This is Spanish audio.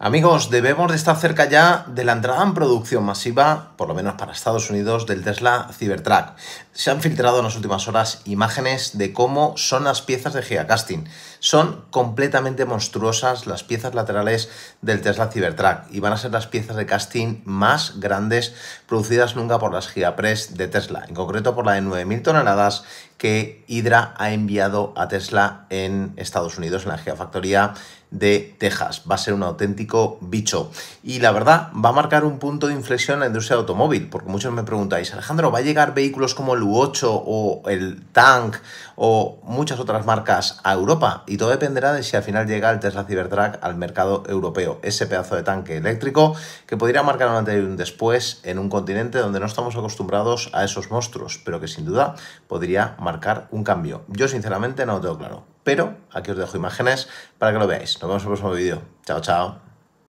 Amigos, debemos de estar cerca ya de la entrada en producción masiva, por lo menos para Estados Unidos, del Tesla Cybertruck. Se han filtrado en las últimas horas imágenes de cómo son las piezas de Casting. Son completamente monstruosas las piezas laterales del Tesla Cybertruck y van a ser las piezas de casting más grandes producidas nunca por las Press de Tesla, en concreto por la de 9.000 toneladas que Hydra ha enviado a Tesla en Estados Unidos, en la geofactoría de Texas. Va a ser un auténtico bicho. Y la verdad, va a marcar un punto de inflexión en la industria automóvil, porque muchos me preguntáis, Alejandro, ¿va a llegar vehículos como el U8 o el Tank o muchas otras marcas a Europa? Y todo dependerá de si al final llega el Tesla Cybertruck al mercado europeo, ese pedazo de tanque eléctrico que podría marcar un antes y un después en un continente donde no estamos acostumbrados a esos monstruos, pero que sin duda podría marcar un cambio. Yo sinceramente no lo tengo claro, pero aquí os dejo imágenes para que lo veáis. Nos vemos en el próximo vídeo. Chao, chao.